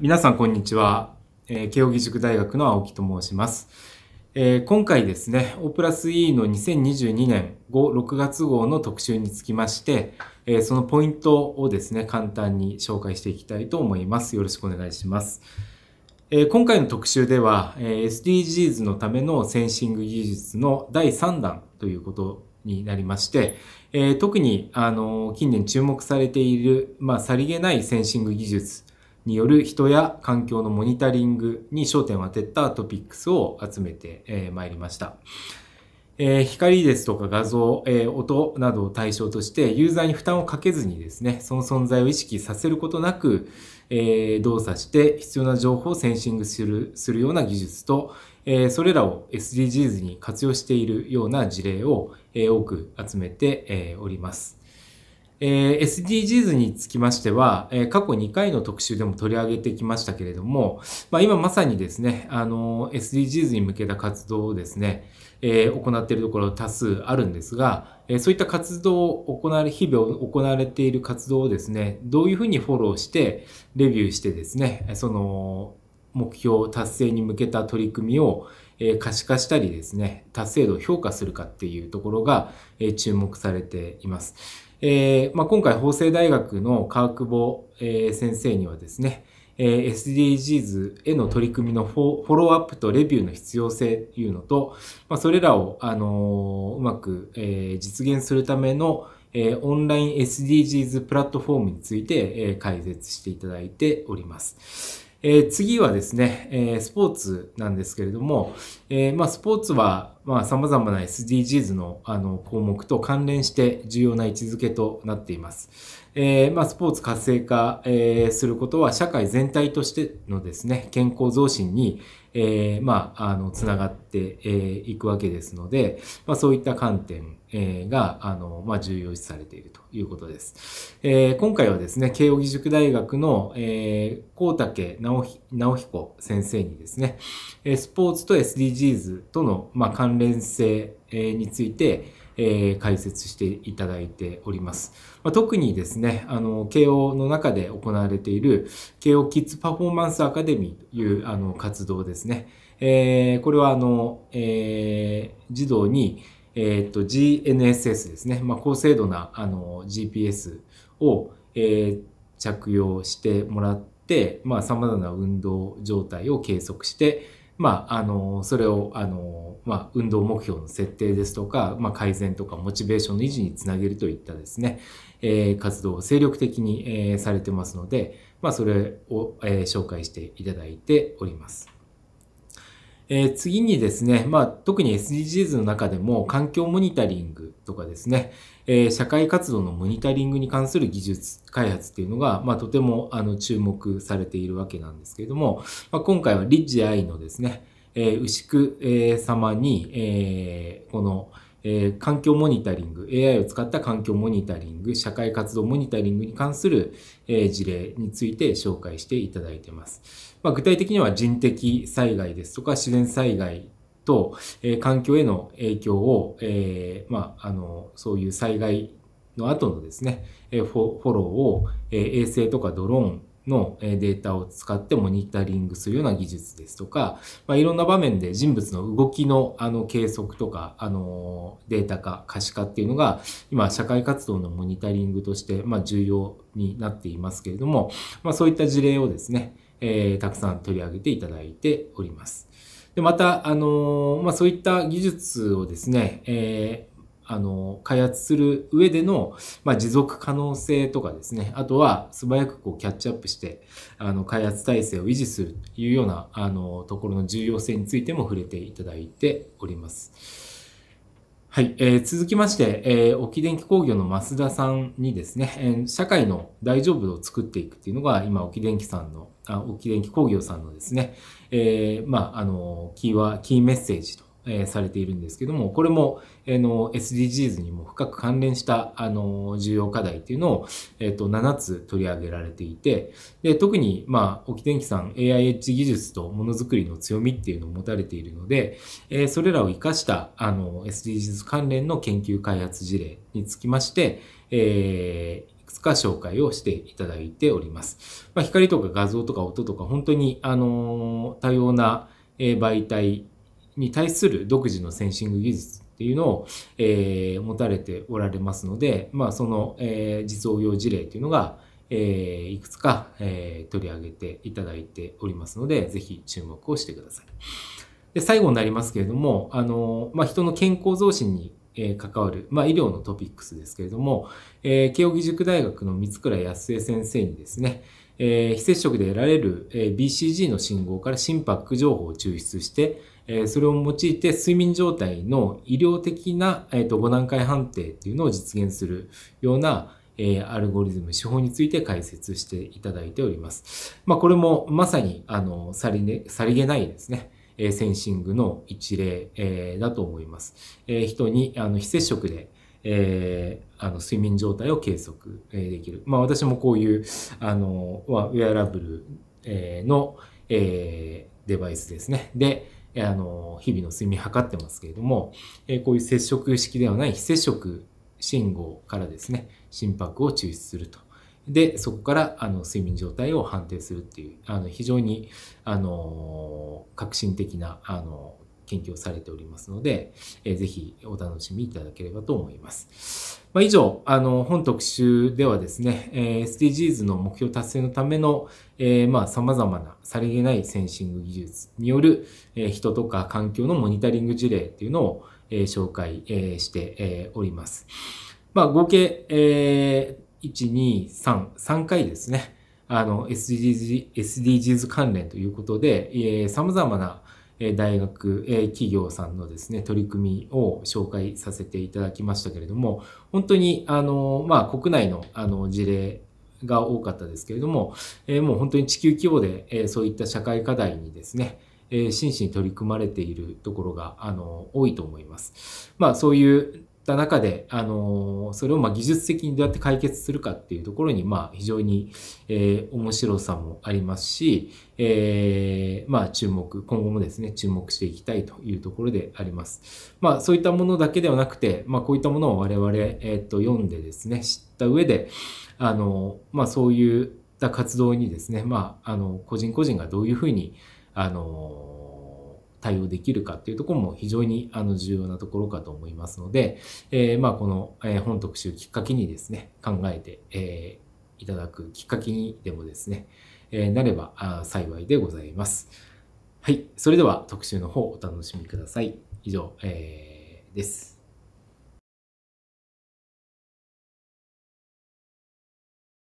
皆さんこんにちは、えー、慶應義塾大学の青木と申します、えー、今回ですね O プラス E の2022年5、6月号の特集につきまして、えー、そのポイントをですね簡単に紹介していきたいと思いますよろしくお願いします、えー、今回の特集では、えー、SDGs のためのセンシング技術の第3弾ということになりまして、えー、特にあの近年注目されている、まあ、さりげないセンシング技術による人や環境のモニタリングに焦点を当てたトピックスを集めて、えまいりました。えー、光ですとか画像、えー、音などを対象としてユーザーに負担をかけずにですね、その存在を意識させることなく、えー、動作して必要な情報をセンシングするするような技術と、えー、それらを SDGs に活用しているような事例を、えー、多く集めて、えー、おります。えー、SDGs につきましては、えー、過去2回の特集でも取り上げてきましたけれども、まあ、今まさにですね、あの、SDGs に向けた活動をですね、えー、行っているところ多数あるんですが、えそういった活動を行われ、日々行われている活動をですね、どういうふうにフォローして、レビューしてですね、その、目標達成に向けた取り組みを、え可視化したりですね、達成度を評価するかっていうところが、え注目されています。えまあ、今回、法政大学の川久保、え先生にはですね、え SDGs への取り組みのフォローアップとレビューの必要性というのと、まあ、それらを、あのうまく、え実現するための、えオンライン SDGs プラットフォームについて、え解説していただいております。えー、次はですね、えー、スポーツなんですけれども、えー、まあ、スポーツは、まあ、様々な SDGs のあの項目と関連して重要な位置づけとなっています。えー、まあ、スポーツ活性化、えー、することは社会全体としてのですね、健康増進に、えー、まあ、あの、つながって、えー、いくわけですので、まあ、そういった観点、えー、が、あの、まあ、重要視されているということです。えー、今回はですね、慶応義塾大学の、えー、高竹直直彦先生にですね、スポーツと SDGs との、まあ、関連性について、えー、解説していただいております。まあ、特にですね、あの、慶応の中で行われている、慶応キッズパフォーマンスアカデミーというあの活動ですね。えー、これはあの、えー、児童に、えっ、ー、と、GNSS ですね。まあ、高精度な、あの、GPS を、えー、着用してもらって、まあ、様々な運動状態を計測して、まあ、あの、それを、あの、まあ、運動目標の設定ですとか、まあ、改善とか、モチベーションの維持につなげるといったですね、えー、活動を精力的に、えー、されてますので、まあ、それを、えー、紹介していただいております。えー、次にですね、まあ、特に SDGs の中でも環境モニタリングとかですね、えー、社会活動のモニタリングに関する技術開発っていうのが、まあ、とてもあの注目されているわけなんですけれども、まあ、今回はリッジアイのですね、えー、牛久、えー、様に、えー、この、えー、環境モニタリング、AI を使った環境モニタリング、社会活動モニタリングに関する、えー、事例について紹介していただいています。まあ、具体的には人的災害ですとか自然災害と、え環境への影響を、えまあ、あの、そういう災害の後のですね、えフォローを、え衛星とかドローンのデータを使ってモニタリングするような技術ですとか、まあ、いろんな場面で人物の動きのあの計測とか、あのデータ化、可視化っていうのが、今、社会活動のモニタリングとして、まあ、重要になっていますけれども、まあ、そういった事例をですね、えー、たくさん取り上げていただいております。で、また、あの、まあ、そういった技術をですね、えー、あの、開発する上での、まあ、持続可能性とかですね、あとは素早くこうキャッチアップして、あの、開発体制を維持するというような、あの、ところの重要性についても触れていただいております。はい、えー、続きまして、えー、沖電機工業の増田さんにですね、えー、社会の大丈夫を作っていくっていうのが、今、沖電機さんの、あ沖電機工業さんのですね、えー、まあ、あの、キーは、キーメッセージとえー、されているんですけども、これも、えー、の SDGs にも深く関連したあの重要課題っていうのを、えー、と7つ取り上げられていて、で特に、まあ、沖電気さん AIH 技術とものづくりの強みっていうのを持たれているので、えー、それらを活かしたあの SDGs 関連の研究開発事例につきまして、えー、つか紹介をしていただいております。まあ、光とか画像とか音とか本当にあの多様な媒体に対する独自のセンシング技術っていうのを、えー、持たれておられますので、まあ、その、えー、実応用事例というのが、えー、いくつか、えー、取り上げていただいておりますので、ぜひ注目をしてください。で最後になりますけれども、あのまあ、人の健康増進に関わる、まあ、医療のトピックスですけれども、えー、慶應義塾大学の三倉康江先生にですね、えー、非接触で得られる、BCG の信号から心拍情報を抽出して、えそれを用いて睡眠状態の医療的な、えー、と5段階判定っていうのを実現するような、えアルゴリズム、手法について解説していただいております。まあ、これもまさに、あの、さり,、ね、さりげないですね。えセンシングの一例、えだと思います。え人にあの非接触で、えー、あの睡眠状態を計測、えできる。まあ、私もこういうあのウェアラブル、えの、えデバイスですね。で、あの、日々の睡眠測ってますけれども、えこういう接触式ではない非接触信号からですね、心拍を抽出すると。で、そこからあの睡眠状態を判定するっていう、あの非常にあの革新的なあの研究をされておりますので、えー、ぜひお楽しみいただければと思います。まあ、以上、あの、本特集ではですね、え SDGs の目標達成のための、えー、まあ、様々なさりげないセンシング技術による、え人とか環境のモニタリング事例っていうのを、え紹介、えして、おります。まあ、合計、えー、1、2、3、3回ですね、あの、SDGs, SDGs 関連ということで、えー、様々な、大学、企業さんのですね、取り組みを紹介させていただきましたけれども、本当に、あの、まあ、国内の、あの、事例が多かったですけれども、えもう本当に地球規模で、えそういった社会課題にですね、え真摯に取り組まれているところが、あの、多いと思います。まあ、そういうた中で、あのそれをま技術的にどうやって解決するかっていうところに、まあ、非常に、えー、面白さもありますし、えー、まあ、注目、今後もですね、注目していきたいというところであります。まあ、そういったものだけではなくて、まあ、こういったものを我々、えっ、ー、と、読んでですね、知った上で、あのまあ、そういった活動にですね、まあ、あの、個人個人がどういうふうに、あの対応できるかっていうところも非常にあの重要なところかと思いますので、えー、まあこの、え本特集きっかけにですね、考えて、えいただくきっかけにでもですね、えなれば幸いでございます。はい。それでは特集の方お楽しみください。以上、えー、です。